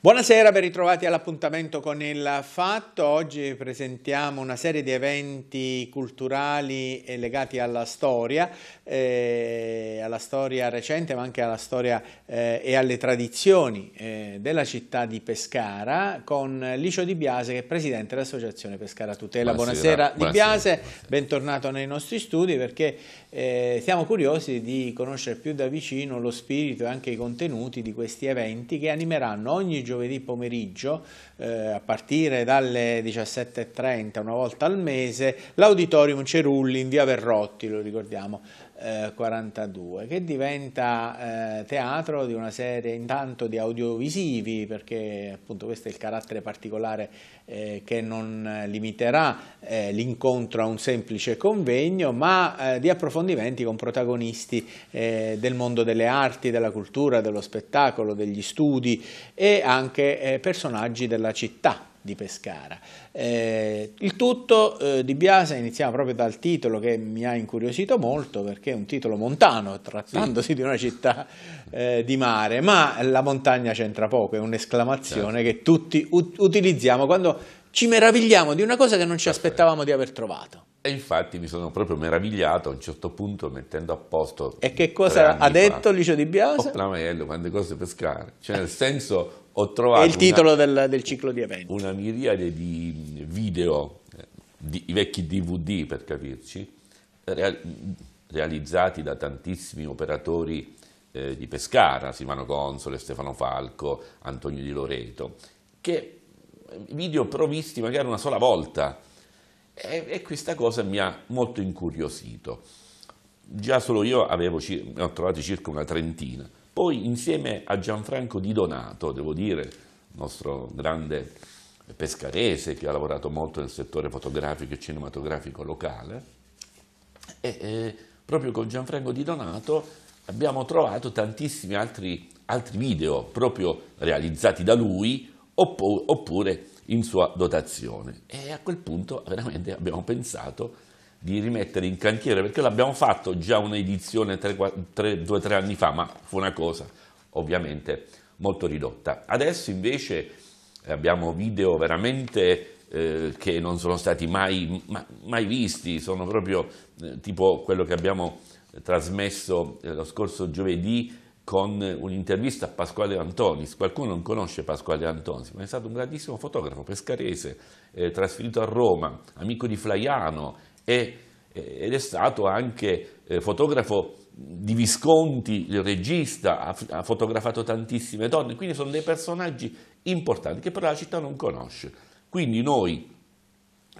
Buonasera, ben ritrovati all'appuntamento con il Fatto. Oggi presentiamo una serie di eventi culturali legati alla storia, eh, alla storia recente ma anche alla storia eh, e alle tradizioni eh, della città di Pescara con Licio Di Biase che è presidente dell'Associazione Pescara Tutela. Buonasera, buonasera Di Biase, buonasera. bentornato nei nostri studi perché eh, siamo curiosi di conoscere più da vicino lo spirito e anche i contenuti di questi eventi che animeranno ogni giorno giovedì pomeriggio, eh, a partire dalle 17.30 una volta al mese, l'Auditorium Cerulli in via Verrotti, lo ricordiamo, 42, eh, che diventa eh, teatro di una serie intanto di audiovisivi, perché appunto questo è il carattere particolare eh, che non limiterà eh, l'incontro a un semplice convegno, ma eh, di approfondimenti con protagonisti del mondo delle arti, della cultura, dello spettacolo, degli studi e anche personaggi della città di Pescara. Eh, il tutto eh, di Biasa, iniziamo proprio dal titolo che mi ha incuriosito molto perché è un titolo montano, trattandosi di una città eh, di mare, ma la montagna c'entra poco, è un'esclamazione certo. che tutti ut utilizziamo quando ci meravigliamo di una cosa che non ci aspettavamo di aver trovato. E infatti mi sono proprio meravigliato a un certo punto mettendo a posto... E che cosa ha detto fa, Licio Di Biase? Oh, l'amello, quante cose pescare. Cioè nel senso ho trovato... È il titolo una, del, del, ciclo di eventi. Una miriade di video, di, i vecchi DVD per capirci, real, realizzati da tantissimi operatori eh, di Pescara, Simano Console, Stefano Falco, Antonio Di Loreto, che eh, video provisti magari una sola volta e, e questa cosa mi ha molto incuriosito. Già solo io avevo, ne ho trovati circa una trentina poi insieme a Gianfranco Di Donato, devo dire, nostro grande pescarese che ha lavorato molto nel settore fotografico e cinematografico locale, e, e proprio con Gianfranco Di Donato abbiamo trovato tantissimi altri, altri video proprio realizzati da lui oppure in sua dotazione. E a quel punto veramente abbiamo pensato di rimettere in cantiere, perché l'abbiamo fatto già un'edizione 2-3 anni fa, ma fu una cosa ovviamente molto ridotta. Adesso invece abbiamo video veramente eh, che non sono stati mai, ma, mai visti, sono proprio eh, tipo quello che abbiamo trasmesso eh, lo scorso giovedì con un'intervista a Pasquale Antonis. Qualcuno non conosce Pasquale Antonis, ma è stato un grandissimo fotografo pescarese, eh, trasferito a Roma, amico di Flaiano, e, ed è stato anche eh, fotografo di Visconti, il regista, ha, ha fotografato tantissime donne, quindi sono dei personaggi importanti che però la città non conosce. Quindi noi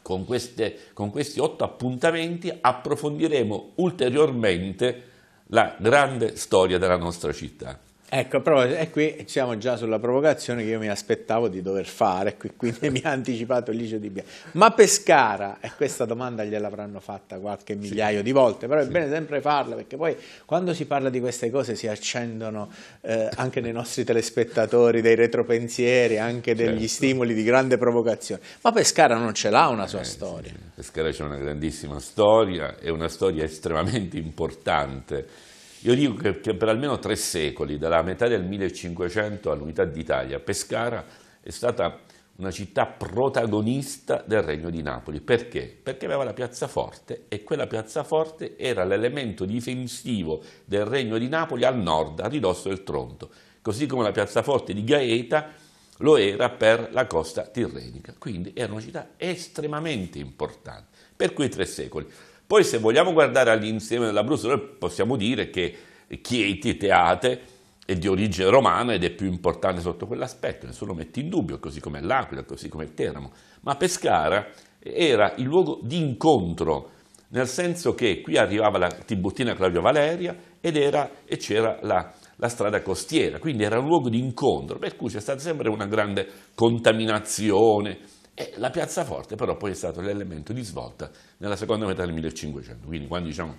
con, queste, con, questi otto appuntamenti approfondiremo ulteriormente la grande storia della nostra città. Ecco, però e qui siamo già sulla provocazione che io mi aspettavo di dover fare, quindi mi ha anticipato Licio Di Bia. Ma Pescara, e questa domanda gliel'avranno fatta qualche migliaio sì. di volte, però è sì. bene sempre farla, perché poi quando si parla di queste cose si accendono eh, anche nei nostri telespettatori dei retropensieri, anche degli certo. stimoli di grande provocazione. Ma Pescara non ce l'ha una sua eh, storia. Sì. Pescara c'è una grandissima storia, è una storia estremamente importante io dico che, che per almeno tre secoli, dalla metà del 1500 all'unità d'Italia, Pescara è stata una città protagonista del Regno di Napoli. Perché? Perché aveva la piazza forte e quella piazza forte era l'elemento difensivo del Regno di Napoli al nord, a ridosso del Tronto, così come la piazza forte di Gaeta lo era per la costa tirrenica. Quindi era una città estremamente importante per quei tre secoli. Poi se vogliamo guardare all'insieme della noi possiamo dire che Chieti, Teate, è di origine romana ed è più importante sotto quell'aspetto, nessuno mette in dubbio, così come l'Aquila, così come il Teramo, ma Pescara era il luogo di incontro, nel senso che qui arrivava la Tiburtina Claudio Valeria ed era, e c'era la, la strada costiera, quindi era un luogo di incontro, per cui c'è stata sempre una grande contaminazione, e la forte però poi è stato l'elemento di svolta nella seconda metà del 1500, quindi quando diciamo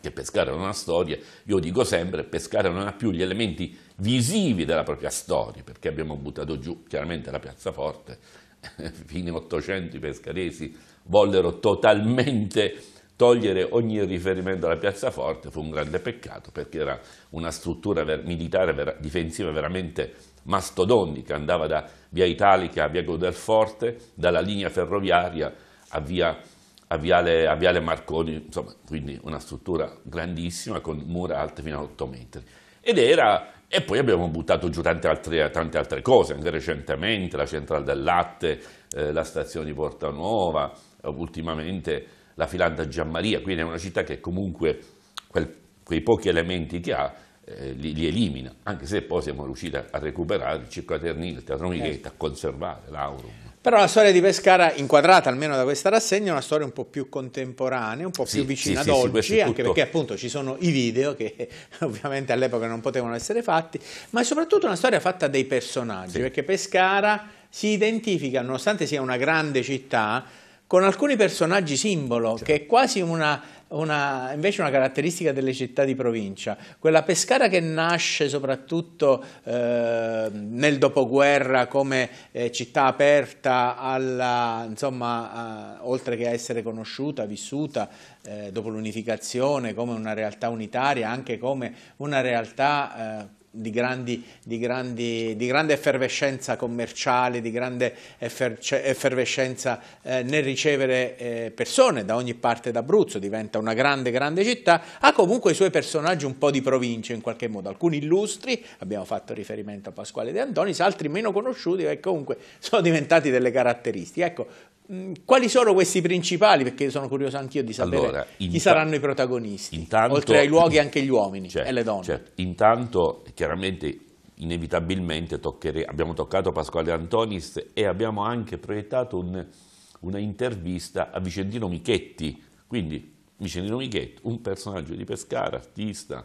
che Pescara non ha storia, io dico sempre che Pescara non ha più gli elementi visivi della propria storia, perché abbiamo buttato giù chiaramente la piazza forte, fine 800 i pescaresi vollero totalmente togliere ogni riferimento alla piazza forte, fu un grande peccato perché era una struttura militare difensiva veramente che andava da via Italica a via Godelforte, dalla linea ferroviaria a via a Viale, a Viale, Marconi, insomma, quindi una struttura grandissima con mura alte fino a 8 metri. Ed era, e poi abbiamo buttato giù tante altre, tante altre cose, anche recentemente la centrale del latte, eh, la stazione di Porta Nuova, ultimamente la filanda Gianmaria, quindi è una città che comunque quel, quei pochi elementi che ha eh, li, li, elimina, anche se poi siamo riusciti a, a recuperare il Circo Ternino, il Teatro Michetta, certo. a conservare l'Aurum. Però la storia di Pescara, inquadrata almeno da questa rassegna, è una storia un po' più contemporanea, un po' più sì, vicina sì, ad oggi, sì, anche perché appunto ci sono i video che ovviamente all'epoca non potevano essere fatti, ma è soprattutto una storia fatta dei personaggi, perché Pescara si identifica, nonostante sia una grande città, con alcuni personaggi simbolo, cioè. che è quasi una una, invece una caratteristica delle città di provincia, quella Pescara che nasce soprattutto eh, nel dopoguerra come eh, città aperta alla, insomma, a, eh, oltre che a essere conosciuta, vissuta eh, dopo l'unificazione come una realtà unitaria, anche come una realtà eh, di, grandi, di, grandi, di, grande effervescenza commerciale, di grande effervescenza eh, nel ricevere eh, persone da ogni parte d'Abruzzo, diventa una grande, grande città, ha comunque i suoi personaggi un po' di provincia in qualche modo, alcuni illustri, abbiamo fatto riferimento a Pasquale De Antonis, altri meno conosciuti e comunque sono diventati delle caratteristiche. Ecco, Mm, quali sono questi principali? Perché sono curioso anch'io di sapere allora, chi saranno i protagonisti, intanto, oltre ai luoghi anche gli uomini certo, e le donne. Certo. Intanto, chiaramente, inevitabilmente tocchere, abbiamo toccato Pasquale Antonis e abbiamo anche proiettato un, una intervista a Vicentino Michetti, quindi Vicentino Michetti, un personaggio di Pescara, artista,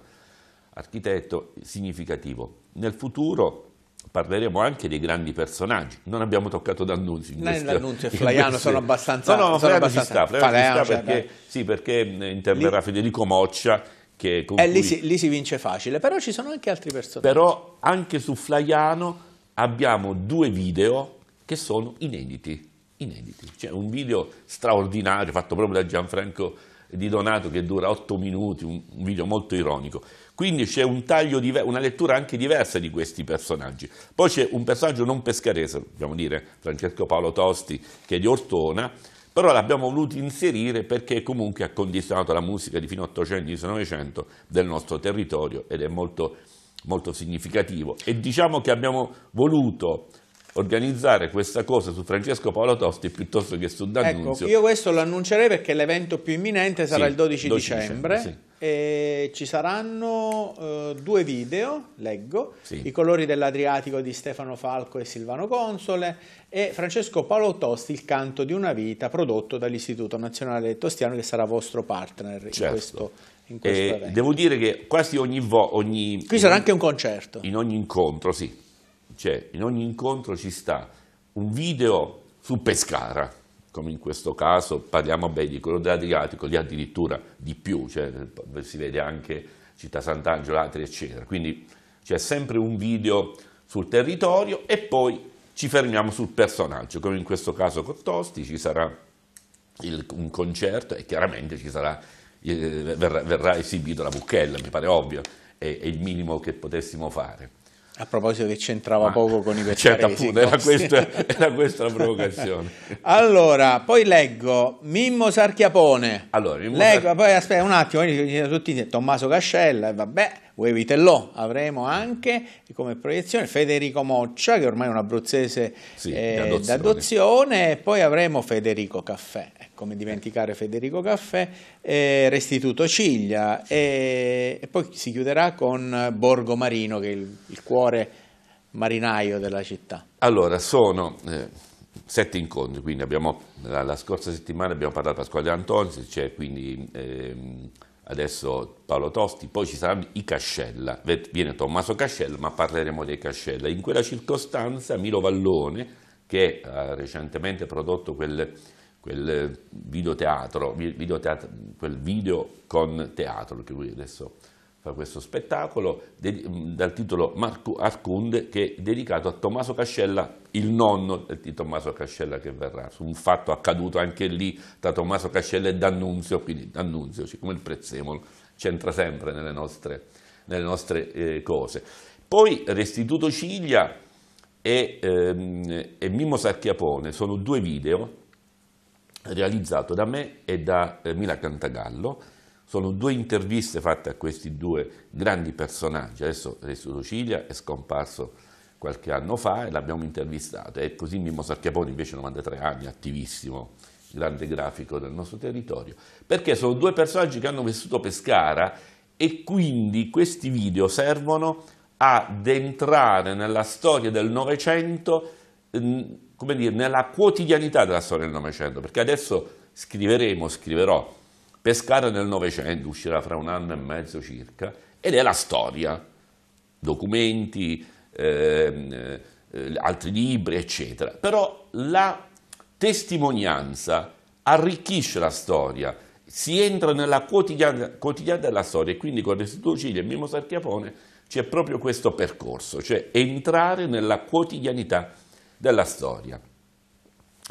architetto significativo. Nel futuro parleremo anche dei grandi personaggi. Non abbiamo toccato D'Annunzio. In questa, D'Annunzio e Flaiano sono abbastanza... No, no, sono abbastanza... Sta, Flaiano sta cioè, perché, sì, perché eh, interverrà lì... Federico Moccia. Che eh, lì, si, lì si vince facile, però ci sono anche altri personaggi. Però anche su Flaiano abbiamo due video che sono inediti. Inediti. Cioè un video straordinario fatto proprio da Gianfranco di Donato che dura 8 minuti, un, video molto ironico. Quindi c'è un taglio, una lettura anche diversa di questi personaggi. Poi c'è un personaggio non pescarese, dobbiamo dire Francesco Paolo Tosti, che è di Ortona, però l'abbiamo voluto inserire perché comunque ha condizionato la musica di fino 800 e 900 del nostro territorio ed è molto, molto significativo. E diciamo che abbiamo voluto organizzare questa cosa su Francesco Paolo Tosti piuttosto che su D'Annunzio. Ecco, io questo lo annuncerei perché l'evento più imminente sarà sì, il 12, 12 dicembre. dicembre sì. E ci saranno uh, due video, leggo, sì. I colori dell'Adriatico di Stefano Falco e Silvano Console e Francesco Paolo Tosti, Il canto di una vita, prodotto dall'Istituto Nazionale Tostiano che sarà vostro partner certo. in questo evento. devo dire che quasi ogni, ogni... Qui sarà anche un concerto. In ogni incontro, sì c'è, in ogni incontro ci sta un video su Pescara, come in questo caso parliamo beh, di quello dell'Adriatico, lì addirittura di più, cioè, si vede anche Città Sant'Angelo, altri eccetera. Quindi c'è sempre un video sul territorio e poi ci fermiamo sul personaggio, come in questo caso con Tosti ci sarà il, un concerto e chiaramente sarà, eh, verrà, verrà, esibita la Bucchella, mi pare ovvio, è, è il minimo che potessimo fare. A proposito che c'entrava Ma, poco con i percaresi. Certo, appunto, era questa, era questa, la provocazione. allora, poi leggo Mimmo Sarchiapone. Allora, Mimmo leggo, Sar... poi aspetta un attimo, tutti Tommaso Cascella, e vabbè, Uevitellò avremo anche come proiezione Federico Moccia, che ormai è un abruzzese sì, eh, d'adozione. d'adozione, e poi avremo Federico Caffè. Ecco come dimenticare Federico Caffè, eh, Restituto Ciglia e, e, poi si chiuderà con Borgo Marino che è il, il cuore marinaio della città. Allora, sono eh, sette incontri, quindi abbiamo, la, la, scorsa settimana abbiamo parlato a Pasquale Antoni, c'è quindi eh, adesso Paolo Tosti, poi ci saranno i Cascella, viene Tommaso Cascella, ma parleremo dei Cascella. In quella circostanza Milo Vallone, che ha recentemente prodotto quel quel eh, video teatro, quel video con teatro che lui adesso fa questo spettacolo mm, dal titolo Marco Arcunde che è dedicato a Tommaso Cascella, il nonno di Tommaso Cascella che verrà, su un fatto accaduto anche lì tra Tommaso Cascella e D'Annunzio, quindi D'Annunzio, siccome il prezzemolo c'entra sempre nelle nostre, nelle nostre eh, cose. Poi Restituto Ciglia e, ehm, e Mimo Sacchiapone sono due video realizzato da me e da eh, Mila Cantagallo. Sono due interviste fatte a questi due grandi personaggi, adesso Resto Cilia è scomparso qualche anno fa e l'abbiamo intervistato. E così Mimmo Sacchiapone, invece 93 anni, attivissimo, grande grafico del nostro territorio, perché sono due personaggi che hanno vissuto Pescara e quindi questi video servono ad entrare nella storia del Novecento come dire, nella quotidianità della storia del Novecento, perché adesso scriveremo, scriverò, Pescara nel Novecento, uscirà fra un anno e mezzo circa, ed è la storia, documenti, eh, eh, altri libri, eccetera. Però la testimonianza arricchisce la storia, si entra nella quotidianità quotidian della storia e quindi con Restituto Ciglia e Mimo Sarchiapone c'è proprio questo percorso, cioè entrare nella quotidianità della storia.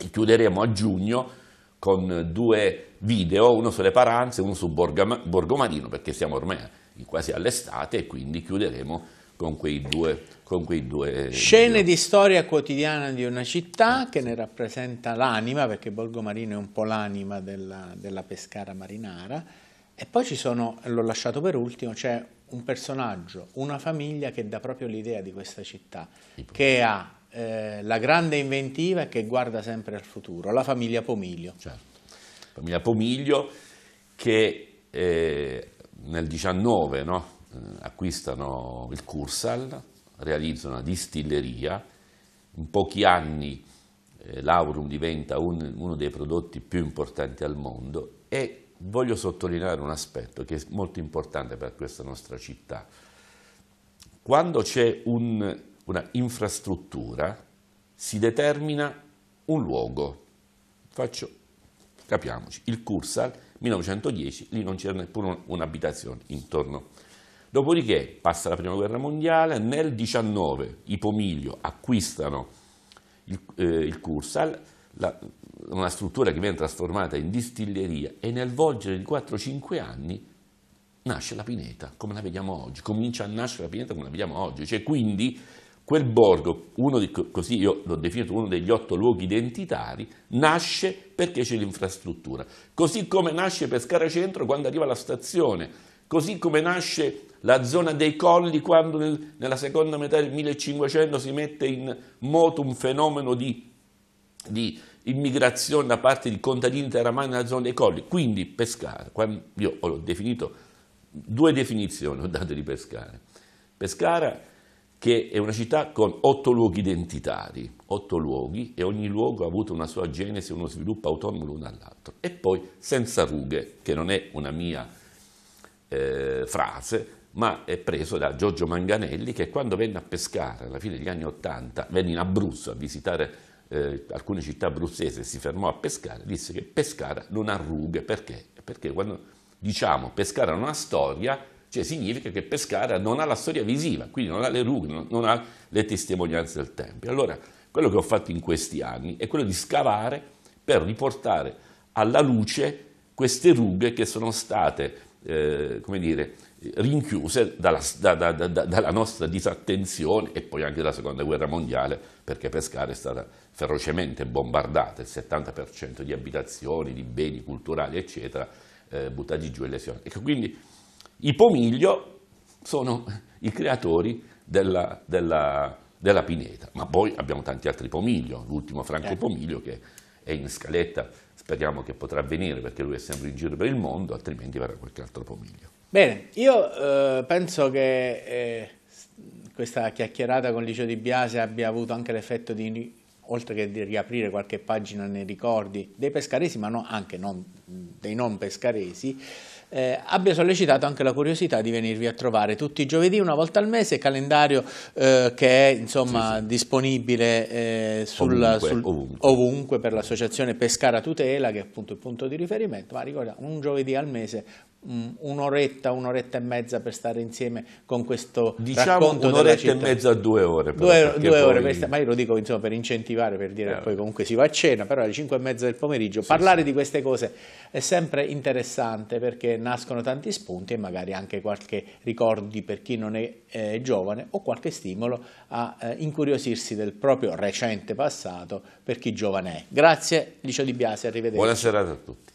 E chiuderemo a giugno con due video, uno sulle Paranze e uno su Borgomarino, perché siamo ormai quasi all'estate e quindi chiuderemo con quei due, con quei due scene video. di storia quotidiana di una città che ne rappresenta l'anima, perché Borgomarino è un po' l'anima della, della, Pescara marinara, e poi ci sono, l'ho lasciato per ultimo, c'è un personaggio, una famiglia che dà proprio l'idea di questa città, che ha eh, la grande inventiva che guarda sempre al futuro, la famiglia Pomiglio. Certo. Famiglia Pomiglio che eh, nel 19 no, eh, acquistano il Cursal, realizzano una distilleria, in pochi anni l'aurum diventa un, uno dei prodotti più importanti al mondo e voglio sottolineare un aspetto che è molto importante per questa nostra città. Quando c'è un una infrastruttura, si determina un luogo. Faccio, capiamoci, il Cursal 1910, lì non c'era neppure un'abitazione intorno. Dopodiché passa la Prima Guerra Mondiale, nel 19 i Pomiglio acquistano il, eh, il Cursal, la, una struttura che viene trasformata in distilleria e nel volgere di 4-5 anni nasce la pineta come la vediamo oggi, comincia a nascere la pineta come la vediamo oggi, cioè quindi Quel borgo, di, così io l'ho definito uno degli otto luoghi identitari, nasce perché c'è l'infrastruttura, così come nasce Pescara Centro quando arriva la stazione, così come nasce la zona dei colli quando nel, nella seconda metà del 1500 si mette in moto un fenomeno di, di immigrazione da parte di contadini teramani nella zona dei colli, quindi Pescara, io ho definito due definizioni ho dato di Pescara. Pescara che è una città con otto luoghi identitari, otto luoghi, e ogni luogo ha avuto una sua genesi, uno sviluppo autonomo l'uno all'altro. E poi senza rughe, che non è una mia eh, frase, ma è preso da Giorgio Manganelli che quando venne a pescare alla fine degli anni Ottanta, venne in Abruzzo a visitare eh, alcune città abruzzesi e si fermò a pescare, disse che Pescara non ha rughe, perché? Perché quando diciamo Pescara non ha storia, cioè significa che Pescara non ha la storia visiva, quindi non ha le rughe, non ha le testimonianze del tempo. Allora quello che ho fatto in questi anni è quello di scavare per riportare alla luce queste rughe che sono state, eh, come dire, rinchiuse dalla, da, da, da, dalla, nostra disattenzione e poi anche dalla seconda guerra mondiale perché Pescara è stata ferocemente bombardata, il 70% di abitazioni, di beni culturali eccetera eh, buttati giù e lesionati. Ecco, quindi i Pomiglio sono i creatori della, della, della, pineta, ma poi abbiamo tanti altri Pomiglio, l'ultimo Franco eh. Pomiglio che è in scaletta, speriamo che potrà venire perché lui è sempre in giro per il mondo, altrimenti verrà qualche altro Pomiglio. Bene, io eh, penso che eh, questa chiacchierata con Licio Di Biase abbia avuto anche l'effetto di oltre che di riaprire qualche pagina nei ricordi dei pescaresi, ma no, anche non, dei non pescaresi, eh, abbia sollecitato anche la curiosità di venirvi a trovare tutti i giovedì una volta al mese, calendario eh, che è insomma, sì, sì. disponibile eh, sul, ovunque, sul, ovunque. ovunque, per l'associazione Pescara Tutela che è appunto il punto di riferimento, ma ricorda un giovedì al mese un'oretta, un'oretta e mezza per stare insieme con questo diciamo un'oretta e mezza a due ore però, due, due poi... ore, per, ma io lo dico insomma per incentivare per dire che poi comunque si va a cena però alle cinque e mezza del pomeriggio sì, parlare sì. di queste cose è sempre interessante perché nascono tanti spunti e magari anche qualche ricordi per chi non è eh, giovane o qualche stimolo a eh, incuriosirsi del proprio recente passato per chi giovane è grazie Licio Di Biasi, arrivederci buona serata a tutti